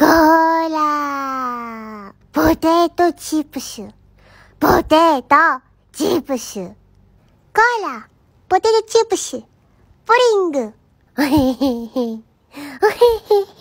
ゴーラーポテトチップスポテトチップスゴーラーポテトチップスプリングおへへへ。おへへへ。